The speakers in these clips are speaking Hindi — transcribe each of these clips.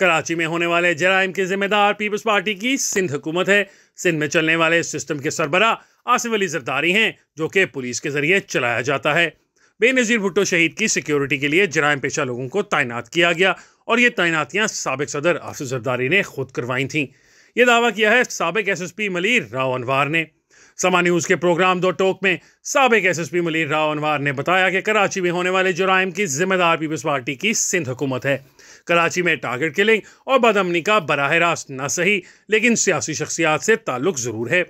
कराची में होने वाले जराइम के जिम्मेदार पीपल्स पार्टी की सिंध हुकूमत है सिंध में चलने वाले सिस्टम के सरबरा आसिफ अली जरदारी हैं जो कि पुलिस के जरिए चलाया जाता है बेनज़ीर भुट्टो शहीद की सिक्योरिटी के लिए जराइम पेशा लोगों को तैनात किया गया और ये तैनातियाँ सबक सदर आसिफ जरदारी ने खुद करवाई थी ये दावा किया है सबक S S P Malir Rao Anwar ने समा न्यूज़ के प्रोग्राम दो टोक में सबक S S P Malir Rao Anwar ने बताया कि कराची में होने वाले जराइम की जिम्मेदार पीपल्स पार्टी की सिंध हुकूमत है कराची में टारगेट किलिंग और बदमनी का बरह रास्त न सही लेकिन सियासी शख्सियात से ताल्लुक ज़रूर है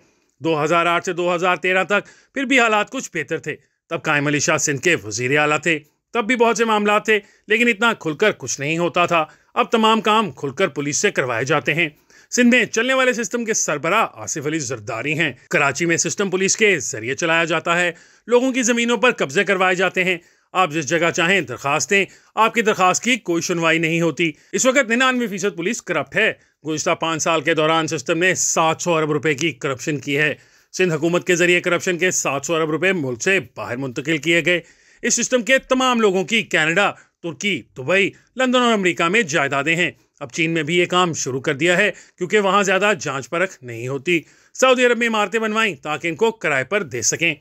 2008 से 2013 तक फिर भी हालात कुछ बेहतर थे तब कायम अली शाह सिंध के वजीर अला थे तब भी बहुत से मामला थे लेकिन इतना खुलकर कुछ नहीं होता था अब तमाम काम खुलकर पुलिस से करवाए जाते हैं सिंध में चलने वाले सिस्टम के सरबरा आसिफ अली जरदारी हैं कराची में सिस्टम पुलिस के जरिए चलाया जाता है लोगों की ज़मीनों पर कब्जे करवाए जाते हैं आप जिस जगह चाहें दरखास्त दें आपकी दरखास्त की कोई सुनवाई नहीं होती इस वक्त निन्यानवे फीसद पुलिस करप्ट है गुजशत पाँच साल के दौरान सिस्टम ने सात सौ अरब रुपये की करप्शन की है सिंध हुकूमत के जरिए करप्शन के सात सौ अरब रुपये मुल्क से बाहर मुंतकिल किए गए इस सिस्टम के तमाम लोगों की कैनेडा तुर्की दुबई लंदन और अमरीका में जायदादें हैं अब चीन में भी ये काम शुरू कर दिया है क्योंकि वहाँ ज़्यादा जाँच परख नहीं होती सऊदी अरब में इमारतें बनवाई ताकि इनको किराए पर दे सकें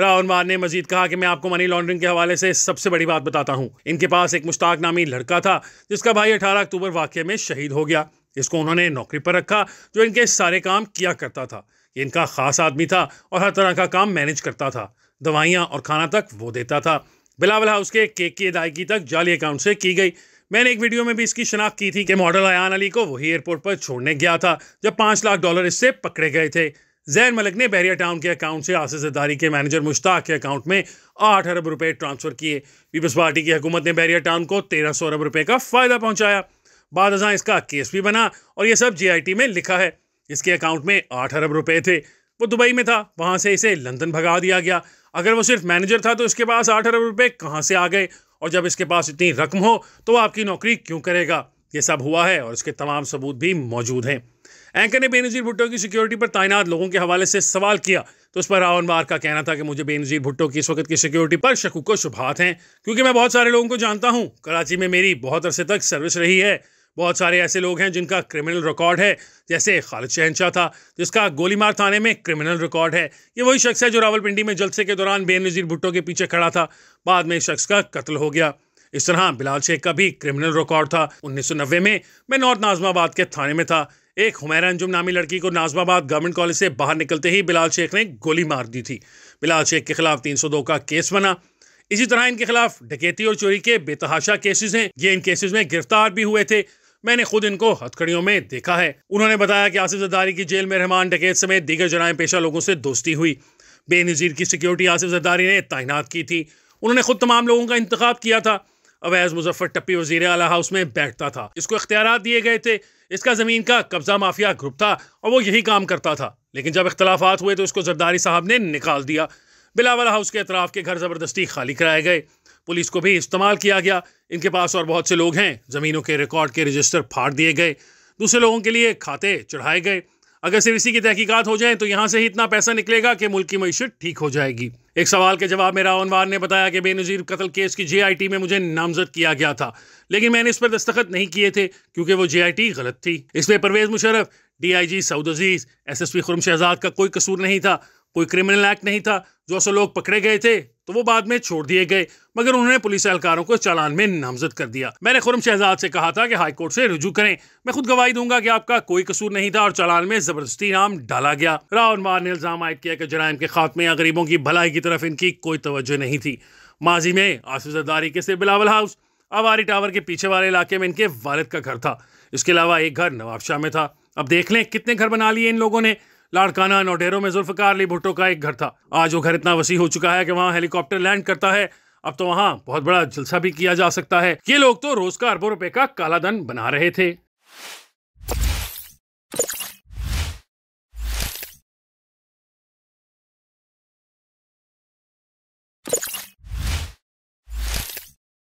राहुल मार ने मजीद कहा कि मैं आपको मनी लॉन्ड्रिंग के हवाले से सबसे बड़ी बात बताता हूँ इनके पास एक मुश्ताक नामी लड़का था जिसका भाई अठारह अक्टूबर वाक्य में शहीद हो गया इसको उन्होंने नौकरी पर रखा जो इनके सारे काम किया करता था इनका ख़ास आदमी था और हर तरह का काम मैनेज करता था दवाइयाँ और खाना तक वो देता था बिलावल हाउस के केक की अदायगी तक जाली अकाउंट से की गई मैंने एक वीडियो में भी इसकी शनाख्त की थी कि मॉडल अयान अली को वही एयरपोर्ट पर छोड़ने गया था जब पाँच लाख डॉलर इससे पकड़े गए थे जैन मलिक ने बहरिया टाउन के अकाउंट से आसिस जदारी के मैनेजर मुश्ताक के अकाउंट में आठ अरब रुपये ट्रांसफर किए पीपल्स पार्टी की हुकूमत ने बहरिया टाउन को तेरह सौ अरब रुपये का फ़ायदा पहुँचाया बाद अजा इसका केस भी बना और ये सब टी में लिखा है इसके अकाउंट में आठ अरब रुपये थे वो दुबई में था वहाँ से इसे लंदन भगा दिया गया अगर वो सिर्फ मैनेजर था तो इसके पास आठ अरब रुपये कहाँ से आ गए और जब इसके पास इतनी रकम हो तो वह आपकी नौकरी क्यों करेगा ये सब हुआ है और इसके तमाम सबूत भी मौजूद हैं एंकर ने बेनजीर भुट्टो की सिक्योरिटी पर तैनात लोगों के हवाले से सवाल किया तो उस पर रावण बार का कहना था कि मुझे बेनजीर भुट्टो की इस वक्त की सिक्योरिटी पर शकूक व शुभात हैं क्योंकि मैं बहुत सारे लोगों को जानता हूँ कराची में मेरी बहुत अरसे तक सर्विस रही है बहुत सारे ऐसे लोग हैं जिनका क्रिमिनल रिकॉर्ड है जैसे खालिद शहनशाह था जिसका गोलीमार थाने में क्रिमिनल रिकॉर्ड है ये वही शख्स है जो रावलपिंडी में जलसे के दौरान बेनजीर भुट्टो के पीछे खड़ा था बाद में इस शख्स का कत्ल हो गया इस तरह बिलाल शेख का भी क्रिमिनल रिकॉर्ड था नब्बे में मैं नॉर्थ नाजमाबाद के थाने में था एक हुमैरा अंजुम नामी लड़की को नाजमाबाद गवर्नमेंट कॉलेज से बाहर निकलते ही बिलाल शेख ने गोली मार दी थी बिलाल शेख के खिलाफ 302 का केस बना इसी तरह इनके खिलाफ डकैती और चोरी के बेतहाशा केसेस हैं ये इन केसेस में गिरफ्तार भी हुए थे मैंने खुद इनको हथकड़ियों में देखा है उन्होंने बताया कि आसिफ जदारी की जेल में रहमान डकैत समेत दीगर जराय पेशा लोगों से दोस्ती हुई बेनज़ीर की सिक्योरिटी आसिफ जदारी ने तैनात की थी उन्होंने खुद तमाम लोगों का इंतखाब किया था अवैज मुजफ्फर टप्पी वजीर अला हाउस में बैठता था इसको इख्तियार दिए गए थे इसका ज़मीन का कब्ज़ा माफिया ग्रुप था और वो यही काम करता था लेकिन जब इख्तलाफात हुए तो इसको जरदारी साहब ने निकाल दिया बिलावल हाउस के अतराफ के घर ज़बरदस्ती खाली कराए गए पुलिस को भी इस्तेमाल किया गया इनके पास और बहुत से लोग हैं ज़मीनों के रिकॉर्ड के रजिस्टर फाड़ दिए गए दूसरे लोगों के लिए खाते चढ़ाए गए अगर सिर्फ इसी की तहकीक़त हो जाए तो यहाँ से ही इतना पैसा निकलेगा कि मुल्क की मीशत ठीक हो जाएगी एक सवाल के जवाब में रावनवार ने बताया कि बेनज़ीर कत्ल केस की जे में मुझे नामजद किया गया था लेकिन मैंने इस पर दस्तखत नहीं किए थे क्योंकि वो जे गलत थी इसमें Pervez Musharraf D I G Saud Aziz S S P Khurram Shahzad का कोई कसूर नहीं था कोई क्रिमिनल एक्ट नहीं था जो सौ लोग पकड़े गए थे तो वो बाद में छोड़ दिए गए मगर उन्होंने पुलिस एहलकारों को चालान में नामजद कर दिया मैंने खुरम शहजाद से कहा था कि हाईकोर्ट से रजू करें मैं खुद गवाही दूंगा कि आपका कोई कसूर नहीं था और चालान में जबरदस्ती नाम डाला गया मार ने इल्जाम आयद किया कि जराइम के खात्मे या गरीबों की भलाई की तरफ इनकी कोई तवज्जो नहीं थी माजी में आसफारी के सिर बिलावल हाउस आवारी टावर के पीछे वाले इलाके में इनके वालद का घर था इसके अलावा एक घर नवाबशाह में था अब देख लें कितने घर बना लिए इन लोगों ने लाड़काना नोडेरो में जुल्फ़कार अली भुट्टो का एक घर था आज वो घर इतना वसी हो चुका है कि वहाँ हेलीकॉप्टर लैंड करता है अब तो वहाँ बहुत बड़ा जलसा भी किया जा सकता है ये लोग तो रोज का अरबों रुपए का काला धन बना रहे थे